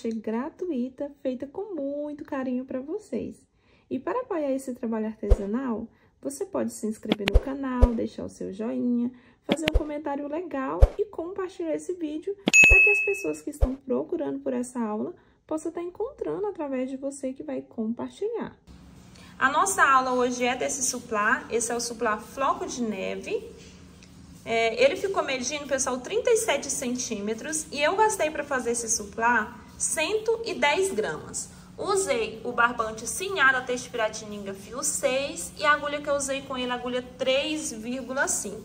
crochê gratuita, feita com muito carinho para vocês. E para apoiar esse trabalho artesanal, você pode se inscrever no canal, deixar o seu joinha, fazer um comentário legal e compartilhar esse vídeo para que as pessoas que estão procurando por essa aula possam estar encontrando através de você que vai compartilhar. A nossa aula hoje é desse suplá, esse é o suplá floco de neve, é, ele ficou medindo, pessoal, 37 centímetros e eu gastei para fazer esse suplá 110 gramas. Usei o barbante Sinhara Teste Piratininga fio 6 e a agulha que eu usei com ele, agulha 3,5.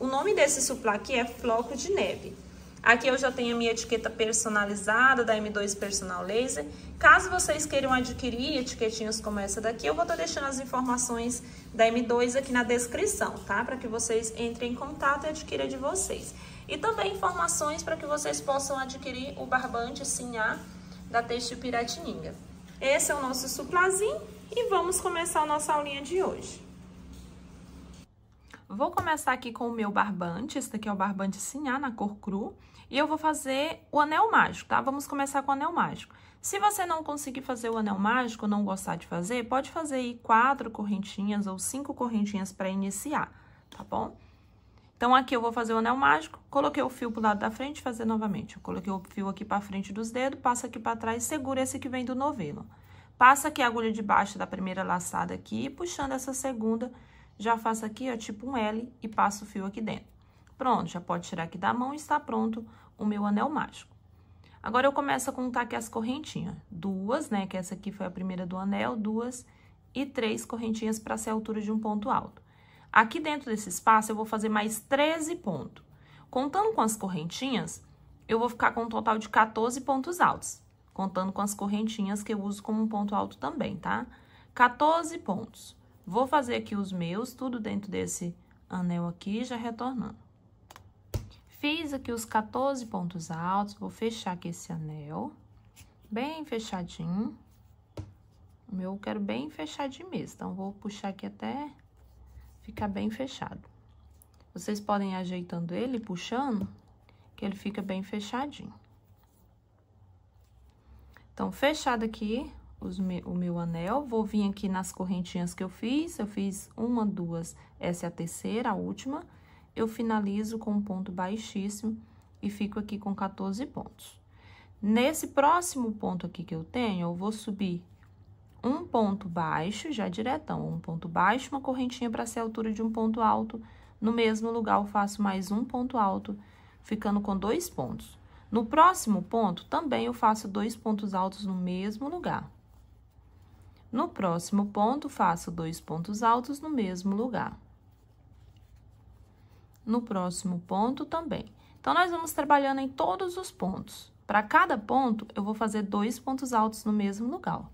O nome desse suplá aqui é floco de neve. Aqui eu já tenho a minha etiqueta personalizada da M2 Personal Laser. Caso vocês queiram adquirir etiquetinhas como essa daqui, eu vou estar deixando as informações da M2 aqui na descrição, tá? Para que vocês entrem em contato e adquiram de vocês. E também informações para que vocês possam adquirir o barbante Sinhá da Teixe Piratininga. Esse é o nosso suplazinho e vamos começar a nossa aulinha de hoje. Vou começar aqui com o meu barbante, esse daqui é o barbante Sinhá, na cor cru, e eu vou fazer o anel mágico, tá? Vamos começar com o anel mágico. Se você não conseguir fazer o anel mágico, não gostar de fazer, pode fazer aí quatro correntinhas ou cinco correntinhas para iniciar, tá bom? Então, aqui eu vou fazer o anel mágico, coloquei o fio pro lado da frente, fazer novamente. Eu coloquei o fio aqui pra frente dos dedos, passa aqui pra trás, segura esse que vem do novelo. Passa aqui a agulha de baixo da primeira laçada aqui, puxando essa segunda já faço aqui, ó, tipo um L e passo o fio aqui dentro. Pronto, já pode tirar aqui da mão e está pronto o meu anel mágico. Agora, eu começo a contar aqui as correntinhas. Duas, né, que essa aqui foi a primeira do anel, duas e três correntinhas para ser a altura de um ponto alto. Aqui dentro desse espaço, eu vou fazer mais 13 pontos. Contando com as correntinhas, eu vou ficar com um total de 14 pontos altos. Contando com as correntinhas que eu uso como um ponto alto também, tá? 14 pontos. Vou fazer aqui os meus, tudo dentro desse anel aqui, já retornando. Fiz aqui os 14 pontos altos, vou fechar aqui esse anel, bem fechadinho. O meu eu quero bem fechadinho mesmo, então, vou puxar aqui até ficar bem fechado. Vocês podem ir ajeitando ele, puxando, que ele fica bem fechadinho. Então, fechado aqui, me, o meu anel, vou vir aqui nas correntinhas que eu fiz, eu fiz uma, duas, essa é a terceira, a última, eu finalizo com um ponto baixíssimo e fico aqui com 14 pontos. Nesse próximo ponto aqui que eu tenho, eu vou subir um ponto baixo, já diretão, um ponto baixo, uma correntinha para ser a altura de um ponto alto. No mesmo lugar, eu faço mais um ponto alto, ficando com dois pontos. No próximo ponto, também eu faço dois pontos altos no mesmo lugar. No próximo ponto, faço dois pontos altos no mesmo lugar. No próximo ponto também. Então, nós vamos trabalhando em todos os pontos. Para cada ponto, eu vou fazer dois pontos altos no mesmo lugar,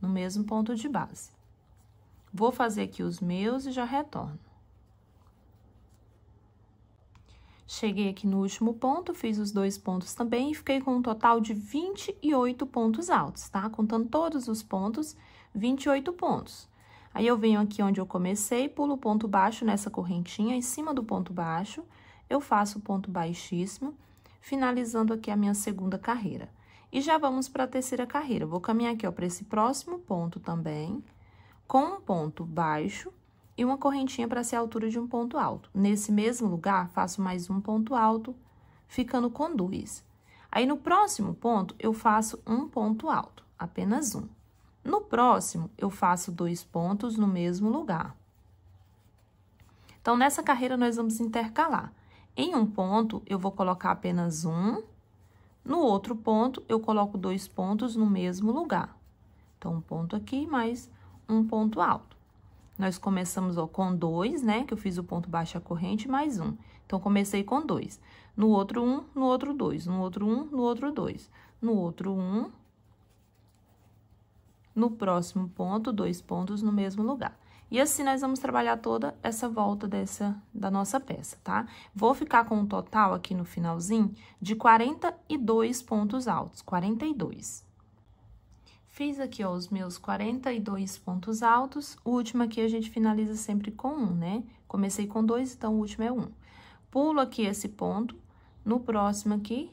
no mesmo ponto de base. Vou fazer aqui os meus e já retorno. Cheguei aqui no último ponto, fiz os dois pontos também e fiquei com um total de 28 pontos altos, tá? Contando todos os pontos, 28 pontos. Aí, eu venho aqui onde eu comecei, pulo o ponto baixo nessa correntinha, em cima do ponto baixo, eu faço o ponto baixíssimo, finalizando aqui a minha segunda carreira. E já vamos para a terceira carreira. vou caminhar aqui, ó, para esse próximo ponto também, com um ponto baixo e uma correntinha para ser a altura de um ponto alto. Nesse mesmo lugar, faço mais um ponto alto, ficando com dois. Aí, no próximo ponto, eu faço um ponto alto, apenas um. No próximo, eu faço dois pontos no mesmo lugar. Então, nessa carreira, nós vamos intercalar. Em um ponto, eu vou colocar apenas um. No outro ponto, eu coloco dois pontos no mesmo lugar. Então, um ponto aqui, mais um ponto alto. Nós começamos ó, com dois, né? Que eu fiz o ponto baixa corrente, mais um. Então, comecei com dois. No outro um, no outro dois. No outro um, no outro dois. No outro um, no próximo ponto, dois pontos no mesmo lugar. E assim, nós vamos trabalhar toda essa volta dessa, da nossa peça, tá? Vou ficar com um total aqui no finalzinho de 42 pontos altos, 42. Fiz aqui, ó, os meus 42 pontos altos. O último aqui a gente finaliza sempre com um, né? Comecei com dois, então o último é um. Pulo aqui esse ponto, no próximo aqui,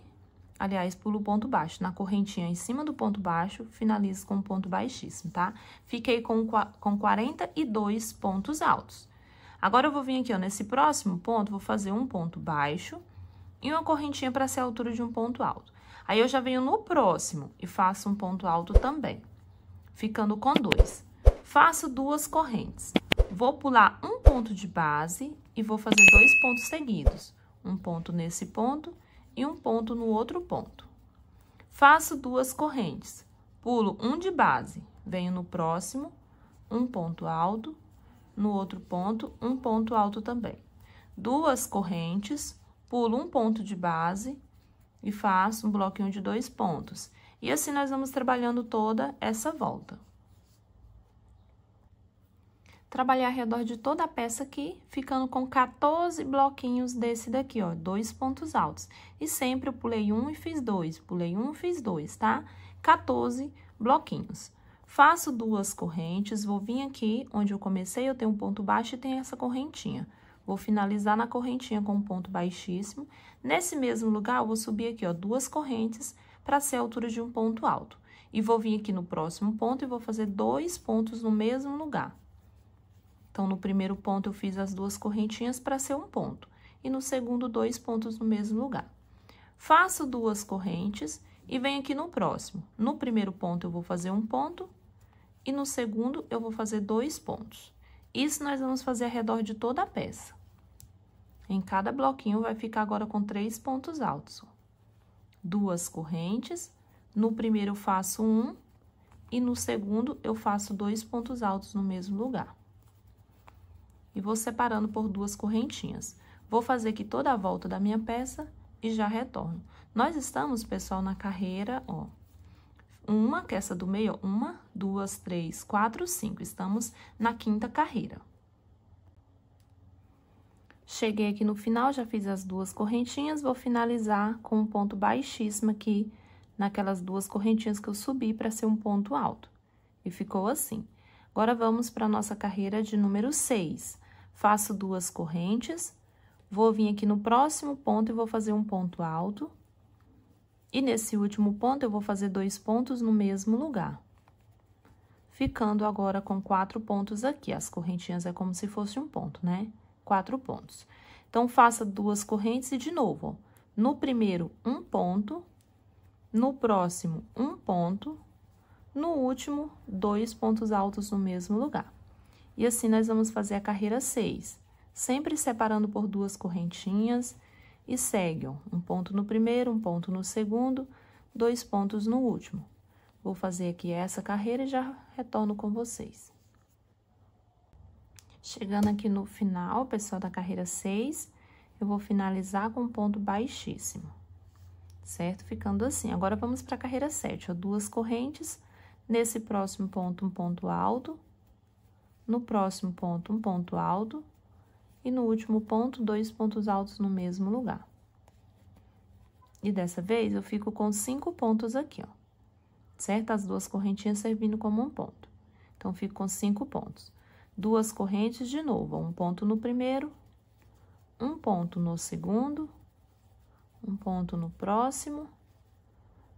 aliás, pulo o ponto baixo. Na correntinha em cima do ponto baixo, finalizo com um ponto baixíssimo, tá? Fiquei com, com 42 pontos altos. Agora, eu vou vir aqui, ó, nesse próximo ponto, vou fazer um ponto baixo e uma correntinha para ser a altura de um ponto alto. Aí, eu já venho no próximo e faço um ponto alto também, ficando com dois. Faço duas correntes. Vou pular um ponto de base e vou fazer dois pontos seguidos. Um ponto nesse ponto e um ponto no outro ponto. Faço duas correntes, pulo um de base, venho no próximo, um ponto alto, no outro ponto, um ponto alto também. Duas correntes, pulo um ponto de base e faço um bloquinho de dois pontos. E assim, nós vamos trabalhando toda essa volta trabalhar ao redor de toda a peça aqui, ficando com 14 bloquinhos desse daqui, ó, dois pontos altos. E sempre eu pulei um e fiz dois, pulei um, fiz dois, tá? 14 bloquinhos. Faço duas correntes, vou vir aqui onde eu comecei, eu tenho um ponto baixo e tem essa correntinha. Vou finalizar na correntinha com um ponto baixíssimo. Nesse mesmo lugar, eu vou subir aqui, ó, duas correntes para ser a altura de um ponto alto. E vou vir aqui no próximo ponto e vou fazer dois pontos no mesmo lugar. Então, no primeiro ponto, eu fiz as duas correntinhas para ser um ponto. E no segundo, dois pontos no mesmo lugar. Faço duas correntes e venho aqui no próximo. No primeiro ponto, eu vou fazer um ponto. E no segundo, eu vou fazer dois pontos. Isso nós vamos fazer ao redor de toda a peça. Em cada bloquinho, vai ficar agora com três pontos altos. Duas correntes. No primeiro, eu faço um. E no segundo, eu faço dois pontos altos no mesmo lugar e vou separando por duas correntinhas. Vou fazer aqui toda a volta da minha peça e já retorno. Nós estamos, pessoal, na carreira, ó, uma, que é essa do meio, ó, uma, duas, três, quatro, cinco. Estamos na quinta carreira. Cheguei aqui no final, já fiz as duas correntinhas, vou finalizar com um ponto baixíssimo aqui naquelas duas correntinhas que eu subi para ser um ponto alto. E ficou assim. Agora, vamos para nossa carreira de número 6 faço duas correntes, vou vir aqui no próximo ponto e vou fazer um ponto alto. E nesse último ponto, eu vou fazer dois pontos no mesmo lugar. Ficando agora com quatro pontos aqui, as correntinhas é como se fosse um ponto, né? Quatro pontos. Então, faça duas correntes e de novo, ó, no primeiro, um ponto, no próximo, um ponto, no último, dois pontos altos no mesmo lugar. E assim, nós vamos fazer a carreira 6, sempre separando por duas correntinhas e seguem um ponto no primeiro, um ponto no segundo, dois pontos no último. Vou fazer aqui essa carreira e já retorno com vocês. Chegando aqui no final, pessoal, da carreira 6, eu vou finalizar com um ponto baixíssimo, certo? Ficando assim. Agora, vamos para a carreira 7, ó, duas correntes, nesse próximo ponto, um ponto alto, no próximo ponto, um ponto alto, e no último ponto, dois pontos altos no mesmo lugar. E dessa vez, eu fico com cinco pontos aqui, ó, certo? As duas correntinhas servindo como um ponto. Então, fico com cinco pontos. Duas correntes de novo, um ponto no primeiro, um ponto no segundo, um ponto no próximo,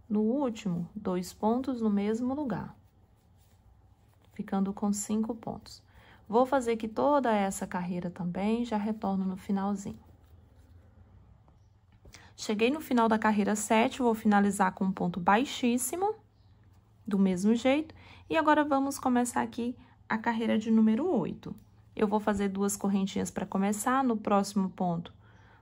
no último, dois pontos no mesmo lugar ficando com cinco pontos. Vou fazer aqui toda essa carreira também, já retorno no finalzinho. Cheguei no final da carreira 7, vou finalizar com um ponto baixíssimo, do mesmo jeito. E agora, vamos começar aqui a carreira de número 8. Eu vou fazer duas correntinhas para começar, no próximo ponto,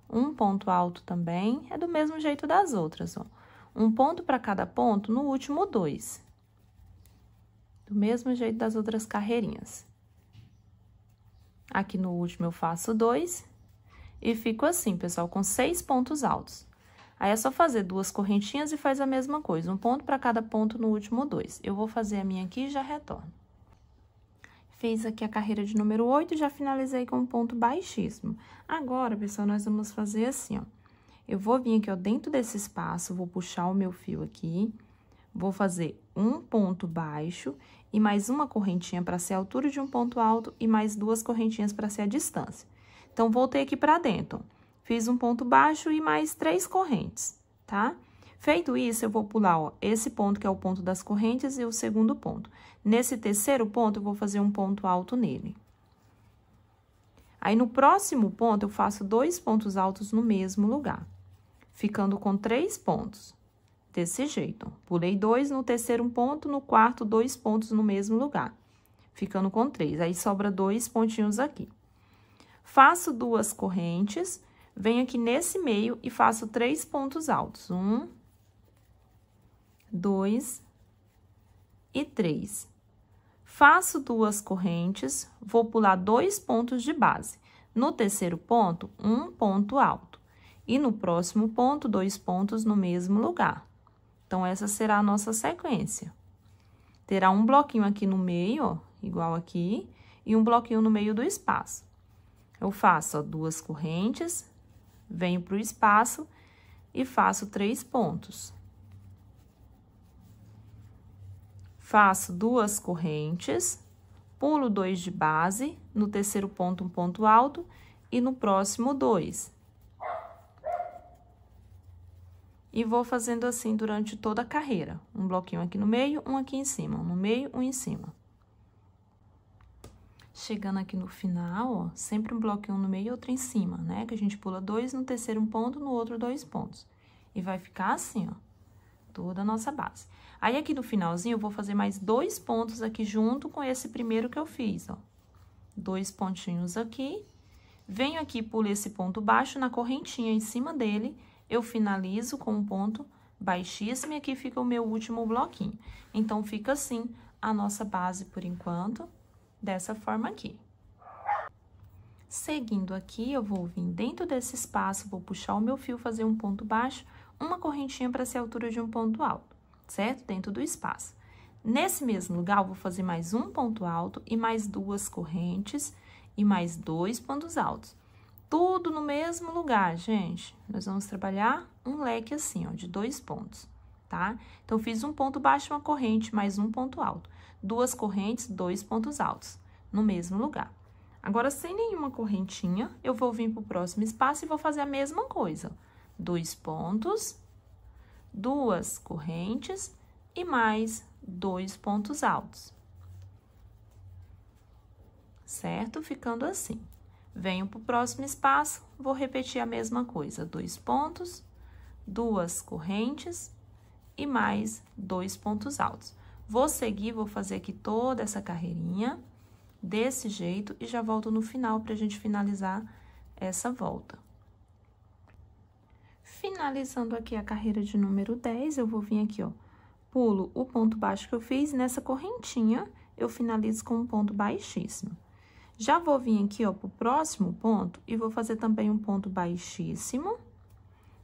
um ponto alto também, é do mesmo jeito das outras, ó. Um ponto para cada ponto, no último, dois do mesmo jeito das outras carreirinhas. Aqui no último eu faço dois e fico assim, pessoal, com seis pontos altos. Aí é só fazer duas correntinhas e faz a mesma coisa, um ponto para cada ponto no último dois. Eu vou fazer a minha aqui e já retorno. Fiz aqui a carreira de número 8 e já finalizei com um ponto baixíssimo. Agora, pessoal, nós vamos fazer assim, ó. Eu vou vir aqui, ó, dentro desse espaço, vou puxar o meu fio aqui Vou fazer um ponto baixo e mais uma correntinha para ser a altura de um ponto alto e mais duas correntinhas para ser a distância. Então, voltei aqui para dentro. Fiz um ponto baixo e mais três correntes, tá? Feito isso, eu vou pular, ó, esse ponto que é o ponto das correntes e o segundo ponto. Nesse terceiro ponto, eu vou fazer um ponto alto nele. Aí, no próximo ponto, eu faço dois pontos altos no mesmo lugar, ficando com três pontos desse jeito. Pulei dois no terceiro um ponto, no quarto dois pontos no mesmo lugar, ficando com três. Aí, sobra dois pontinhos aqui. Faço duas correntes, venho aqui nesse meio e faço três pontos altos. Um, dois e três. Faço duas correntes, vou pular dois pontos de base. No terceiro ponto, um ponto alto. E no próximo ponto, dois pontos no mesmo lugar então, essa será a nossa sequência. Terá um bloquinho aqui no meio, ó, igual aqui, e um bloquinho no meio do espaço. Eu faço, ó, duas correntes, venho pro espaço e faço três pontos. Faço duas correntes, pulo dois de base, no terceiro ponto um ponto alto e no próximo dois. E vou fazendo assim durante toda a carreira. Um bloquinho aqui no meio, um aqui em cima, um no meio, um em cima. Chegando aqui no final, ó, sempre um bloquinho no meio e outro em cima, né? Que a gente pula dois no terceiro um ponto, no outro dois pontos. E vai ficar assim, ó, toda a nossa base. Aí, aqui no finalzinho, eu vou fazer mais dois pontos aqui junto com esse primeiro que eu fiz, ó. Dois pontinhos aqui. Venho aqui, pulo esse ponto baixo na correntinha em cima dele eu finalizo com um ponto baixíssimo e aqui fica o meu último bloquinho. Então, fica assim a nossa base por enquanto, dessa forma aqui. Seguindo aqui, eu vou vir dentro desse espaço, vou puxar o meu fio, fazer um ponto baixo, uma correntinha para ser a altura de um ponto alto, certo? Dentro do espaço. Nesse mesmo lugar, vou fazer mais um ponto alto e mais duas correntes e mais dois pontos altos tudo no mesmo lugar, gente. Nós vamos trabalhar um leque assim, ó, de dois pontos, tá? Então, fiz um ponto baixo, uma corrente, mais um ponto alto. Duas correntes, dois pontos altos, no mesmo lugar. Agora, sem nenhuma correntinha, eu vou vir pro próximo espaço e vou fazer a mesma coisa. Dois pontos, duas correntes e mais dois pontos altos. Certo? Ficando assim. Venho para o próximo espaço, vou repetir a mesma coisa, dois pontos, duas correntes e mais dois pontos altos. Vou seguir, vou fazer aqui toda essa carreirinha desse jeito e já volto no final para a gente finalizar essa volta. Finalizando aqui a carreira de número 10, eu vou vir aqui, ó, pulo o ponto baixo que eu fiz, nessa correntinha eu finalizo com um ponto baixíssimo. Já vou vir aqui, ó, pro próximo ponto e vou fazer também um ponto baixíssimo.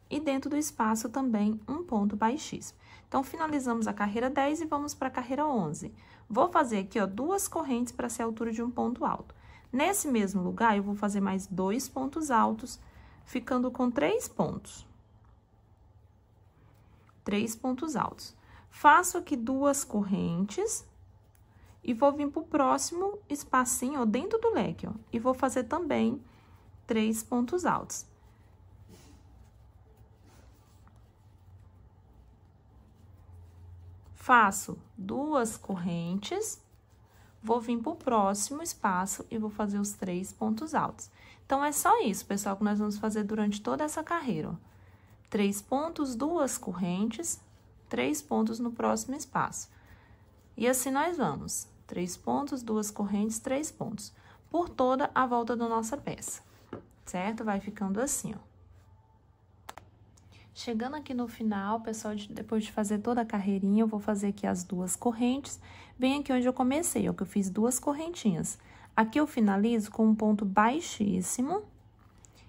E dentro do espaço também um ponto baixíssimo. Então, finalizamos a carreira 10 e vamos para a carreira 11. Vou fazer aqui, ó, duas correntes para ser a altura de um ponto alto. Nesse mesmo lugar, eu vou fazer mais dois pontos altos, ficando com três pontos. Três pontos altos. Faço aqui duas correntes, e vou vir pro próximo espacinho, ó, dentro do leque, ó. E vou fazer também três pontos altos. Faço duas correntes, vou vir pro próximo espaço e vou fazer os três pontos altos. Então, é só isso, pessoal, que nós vamos fazer durante toda essa carreira, ó. Três pontos, duas correntes, três pontos no próximo espaço. E assim nós vamos três pontos, duas correntes, três pontos, por toda a volta da nossa peça, certo? Vai ficando assim, ó. Chegando aqui no final, pessoal, depois de fazer toda a carreirinha, eu vou fazer aqui as duas correntes, bem aqui onde eu comecei, ó, que eu fiz duas correntinhas. Aqui eu finalizo com um ponto baixíssimo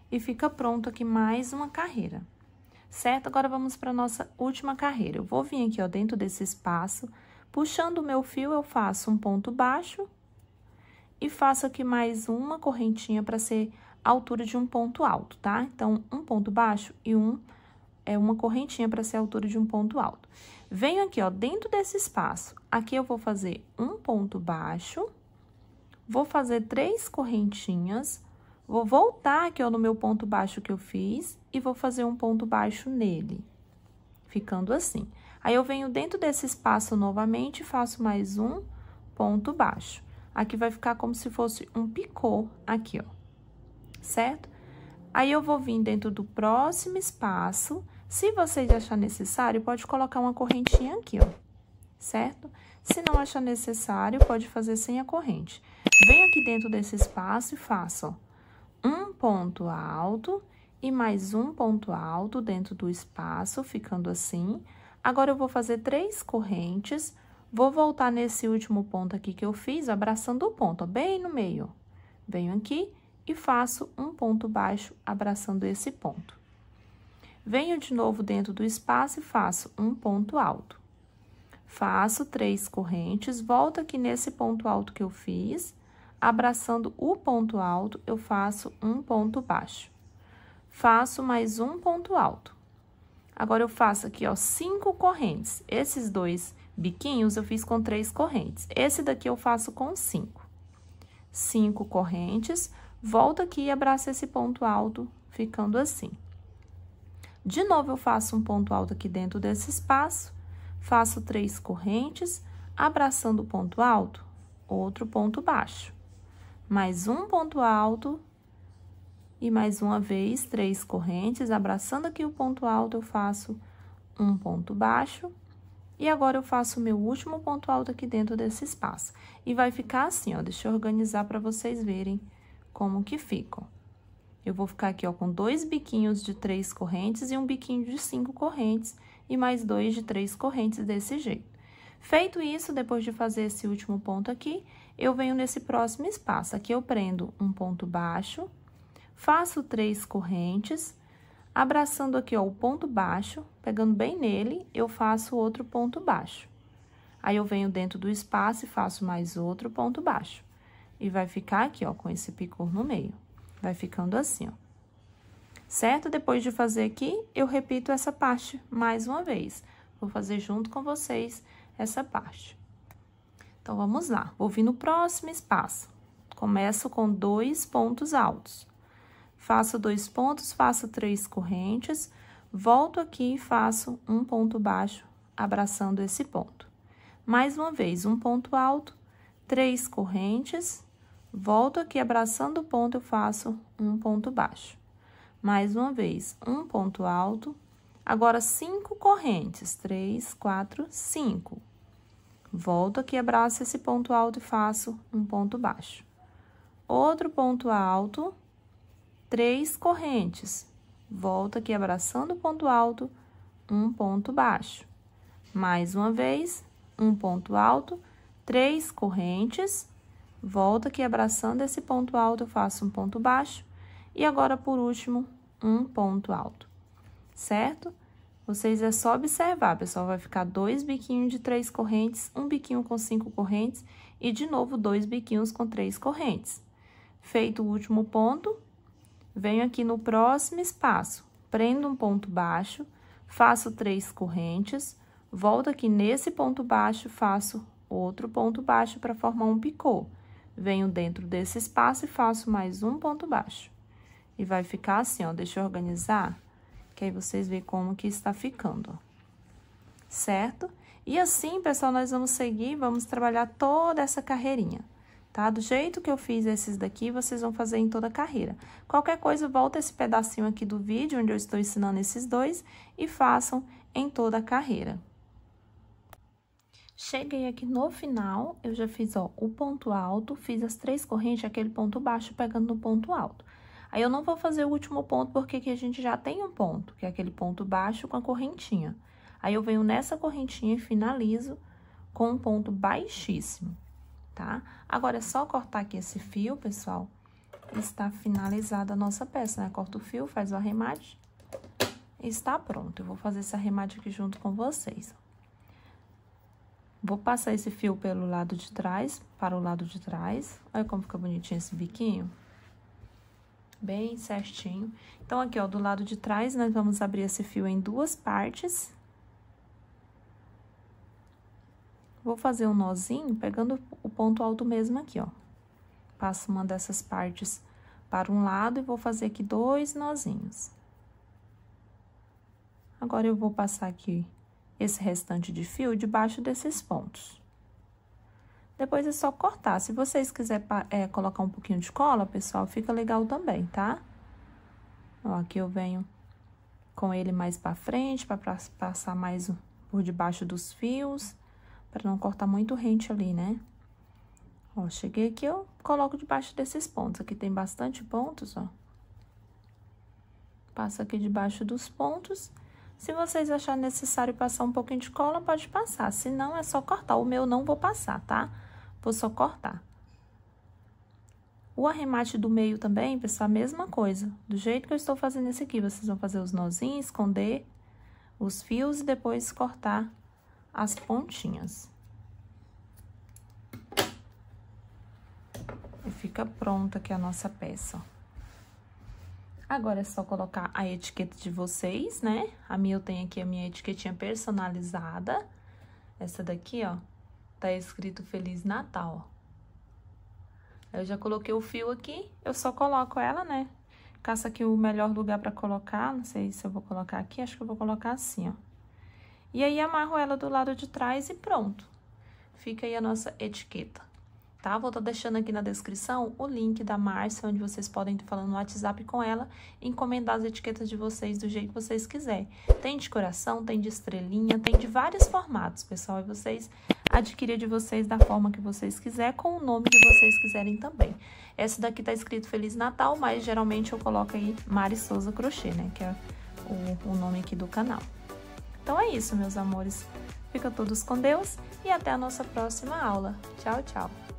e fica pronto aqui mais uma carreira, certo? Agora, vamos para nossa última carreira. Eu vou vir aqui, ó, dentro desse espaço, Puxando o meu fio, eu faço um ponto baixo e faço aqui mais uma correntinha para ser a altura de um ponto alto, tá? Então, um ponto baixo e um é uma correntinha para ser a altura de um ponto alto. Venho aqui, ó, dentro desse espaço, aqui eu vou fazer um ponto baixo, vou fazer três correntinhas, vou voltar aqui, ó, no meu ponto baixo que eu fiz e vou fazer um ponto baixo nele, ficando assim. Aí, eu venho dentro desse espaço novamente, e faço mais um ponto baixo. Aqui vai ficar como se fosse um picô aqui, ó, certo? Aí, eu vou vir dentro do próximo espaço. Se vocês acharem necessário, pode colocar uma correntinha aqui, ó, certo? Se não achar necessário, pode fazer sem a corrente. Venho aqui dentro desse espaço e faço, ó, um ponto alto e mais um ponto alto dentro do espaço, ficando assim. Agora, eu vou fazer três correntes, vou voltar nesse último ponto aqui que eu fiz, abraçando o ponto, ó, bem no meio. Venho aqui e faço um ponto baixo abraçando esse ponto. Venho de novo dentro do espaço e faço um ponto alto. Faço três correntes, volto aqui nesse ponto alto que eu fiz, abraçando o ponto alto, eu faço um ponto baixo. Faço mais um ponto alto. Agora, eu faço aqui, ó, cinco correntes. Esses dois biquinhos eu fiz com três correntes. Esse daqui eu faço com cinco. Cinco correntes, volto aqui e abraço esse ponto alto, ficando assim. De novo, eu faço um ponto alto aqui dentro desse espaço, faço três correntes, abraçando o ponto alto, outro ponto baixo. Mais um ponto alto, e mais uma vez, três correntes, abraçando aqui o ponto alto, eu faço um ponto baixo. E agora, eu faço o meu último ponto alto aqui dentro desse espaço. E vai ficar assim, ó, deixa eu organizar para vocês verem como que ficam. Eu vou ficar aqui, ó, com dois biquinhos de três correntes e um biquinho de cinco correntes e mais dois de três correntes desse jeito. Feito isso, depois de fazer esse último ponto aqui, eu venho nesse próximo espaço. Aqui eu prendo um ponto baixo, faço três correntes, abraçando aqui, ó, o ponto baixo, pegando bem nele, eu faço outro ponto baixo. Aí, eu venho dentro do espaço e faço mais outro ponto baixo. E vai ficar aqui, ó, com esse picor no meio. Vai ficando assim, ó. Certo? Depois de fazer aqui, eu repito essa parte mais uma vez. Vou fazer junto com vocês essa parte. Então, vamos lá. Vou vir no próximo espaço. Começo com dois pontos altos faço dois pontos, faço três correntes, volto aqui e faço um ponto baixo, abraçando esse ponto. Mais uma vez, um ponto alto, três correntes, volto aqui abraçando o ponto, eu faço um ponto baixo. Mais uma vez, um ponto alto, agora cinco correntes, três, quatro, cinco. Volto aqui, abraço esse ponto alto e faço um ponto baixo. Outro ponto alto, três correntes. Volta aqui abraçando o ponto alto, um ponto baixo. Mais uma vez, um ponto alto, três correntes. Volta aqui abraçando esse ponto alto, eu faço um ponto baixo. E agora, por último, um ponto alto, certo? Vocês é só observar, pessoal, vai ficar dois biquinhos de três correntes, um biquinho com cinco correntes e, de novo, dois biquinhos com três correntes. Feito o último ponto, venho aqui no próximo espaço, prendo um ponto baixo, faço três correntes, volto aqui nesse ponto baixo, faço outro ponto baixo para formar um picô. Venho dentro desse espaço e faço mais um ponto baixo. E vai ficar assim, ó, deixa eu organizar, que aí vocês veem como que está ficando, ó. Certo? E assim, pessoal, nós vamos seguir, vamos trabalhar toda essa carreirinha tá? Do jeito que eu fiz esses daqui, vocês vão fazer em toda a carreira. Qualquer coisa, volta esse pedacinho aqui do vídeo, onde eu estou ensinando esses dois, e façam em toda a carreira. Cheguei aqui no final, eu já fiz, ó, o ponto alto, fiz as três correntes, aquele ponto baixo, pegando no ponto alto. Aí, eu não vou fazer o último ponto, porque aqui a gente já tem um ponto, que é aquele ponto baixo com a correntinha. Aí, eu venho nessa correntinha e finalizo com um ponto baixíssimo tá? Agora, é só cortar aqui esse fio, pessoal, está finalizada a nossa peça, né? Corta o fio, faz o arremate, está pronto. Eu vou fazer esse arremate aqui junto com vocês. Vou passar esse fio pelo lado de trás, para o lado de trás. Olha como fica bonitinho esse biquinho. Bem certinho. Então, aqui, ó, do lado de trás, nós vamos abrir esse fio em duas partes. Vou fazer um nozinho pegando o ponto alto mesmo aqui, ó. Passo uma dessas partes para um lado e vou fazer aqui dois nozinhos. Agora, eu vou passar aqui esse restante de fio debaixo desses pontos. Depois é só cortar. Se vocês quiserem é, colocar um pouquinho de cola, pessoal, fica legal também, tá? Ó, aqui eu venho com ele mais pra frente, pra passar mais por debaixo dos fios para não cortar muito rente ali, né? Ó, cheguei aqui, eu coloco debaixo desses pontos. Aqui tem bastante pontos, ó. Passa aqui debaixo dos pontos. Se vocês acharem necessário passar um pouquinho de cola, pode passar. Se não, é só cortar. O meu não vou passar, tá? Vou só cortar. O arremate do meio também, pessoal, a mesma coisa. Do jeito que eu estou fazendo esse aqui, vocês vão fazer os nozinhos, esconder os fios e depois cortar as pontinhas. E fica pronta aqui a nossa peça. Agora é só colocar a etiqueta de vocês, né? A minha, eu tenho aqui a minha etiquetinha personalizada. Essa daqui, ó, tá escrito Feliz Natal, ó. Eu já coloquei o fio aqui, eu só coloco ela, né? Caça aqui o melhor lugar pra colocar, não sei se eu vou colocar aqui, acho que eu vou colocar assim, ó. E aí, amarro ela do lado de trás e pronto. Fica aí a nossa etiqueta, tá? Vou estar tá deixando aqui na descrição o link da Márcia, onde vocês podem estar tá falando no WhatsApp com ela, encomendar as etiquetas de vocês do jeito que vocês quiserem. Tem de coração, tem de estrelinha, tem de vários formatos, pessoal. E vocês adquirir de vocês da forma que vocês quiserem, com o nome que vocês quiserem também. Essa daqui tá escrito Feliz Natal, mas geralmente eu coloco aí Mari Souza Crochê, né? Que é o, o nome aqui do canal. Então é isso, meus amores. Fica todos com Deus e até a nossa próxima aula. Tchau, tchau!